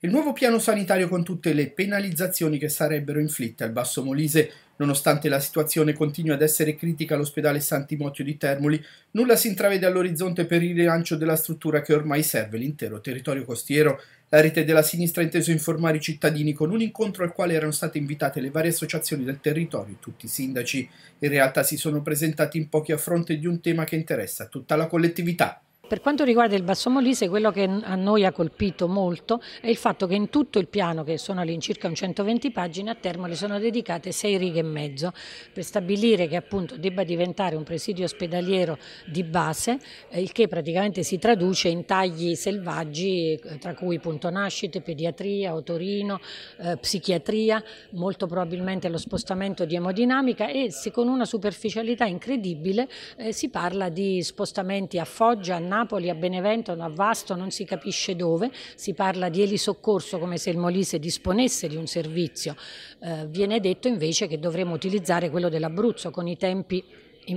Il nuovo piano sanitario con tutte le penalizzazioni che sarebbero inflitte al Basso Molise, nonostante la situazione continui ad essere critica all'ospedale Sant'Imotio di Termoli, nulla si intravede all'orizzonte per il rilancio della struttura che ormai serve l'intero territorio costiero. La rete della sinistra ha inteso informare i cittadini con un incontro al quale erano state invitate le varie associazioni del territorio e tutti i sindaci. In realtà si sono presentati in pochi a fronte di un tema che interessa tutta la collettività. Per quanto riguarda il Basso Molise, quello che a noi ha colpito molto è il fatto che in tutto il piano, che sono all'incirca 120 pagine, a Termoli sono dedicate sei righe e mezzo per stabilire che appunto debba diventare un presidio ospedaliero di base, eh, il che praticamente si traduce in tagli selvaggi, eh, tra cui punto nascite, pediatria, otorino, eh, psichiatria, molto probabilmente lo spostamento di emodinamica e se con una superficialità incredibile eh, si parla di spostamenti a Foggia, a Napoli, Napoli a Benevento, a Vasto, non si capisce dove, si parla di elisoccorso come se il Molise disponesse di un servizio, eh, viene detto invece che dovremmo utilizzare quello dell'Abruzzo con i tempi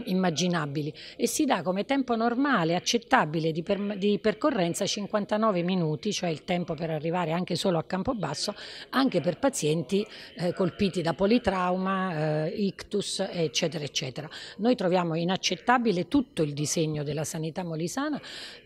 immaginabili e si dà come tempo normale, accettabile di, per, di, percorrenza 59 minuti, cioè il tempo per arrivare anche solo a Campobasso, anche per pazienti eh, colpiti da politrauma, eh, ictus, eccetera, eccetera. Noi troviamo inaccettabile tutto il disegno della sanità molisana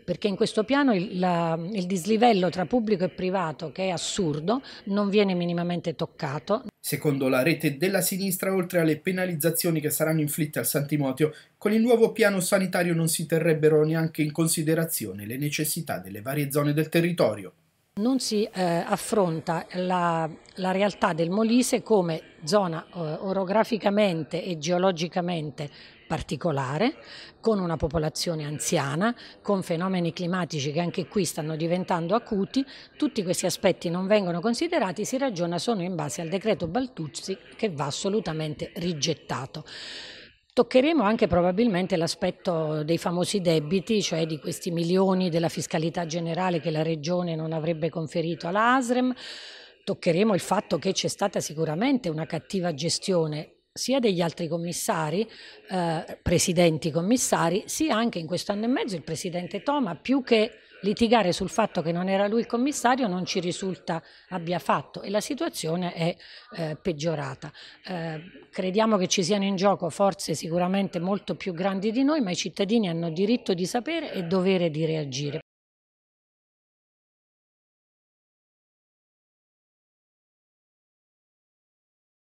perché in questo piano il, la, il dislivello tra pubblico e privato, che è assurdo, non viene minimamente toccato. Secondo la rete della sinistra, oltre alle penalizzazioni che saranno inflitte al Santimo Noto, con il nuovo piano sanitario non si terrebbero neanche in considerazione le necessità delle varie zone del territorio. Non si eh, affronta la, la, realtà del Molise come zona eh, orograficamente e geologicamente particolare, con una popolazione anziana, con fenomeni climatici che anche qui stanno diventando acuti, tutti questi aspetti non vengono considerati, si ragiona solo in base al decreto Baltuzzi che va assolutamente rigettato. Toccheremo anche probabilmente l'aspetto dei famosi debiti, cioè di questi milioni della fiscalità generale che la Regione non avrebbe conferito all'ASREM. Toccheremo il fatto che c'è stata sicuramente una cattiva gestione sia degli altri commissari, eh, presidenti commissari, sia anche in questo anno e mezzo il presidente Toma, più che litigare sul fatto che non era lui il commissario non ci risulta abbia fatto e la situazione è eh, peggiorata. Eh, crediamo che ci siano in gioco forze sicuramente molto più grandi di noi, ma i cittadini hanno diritto di sapere e dovere di reagire.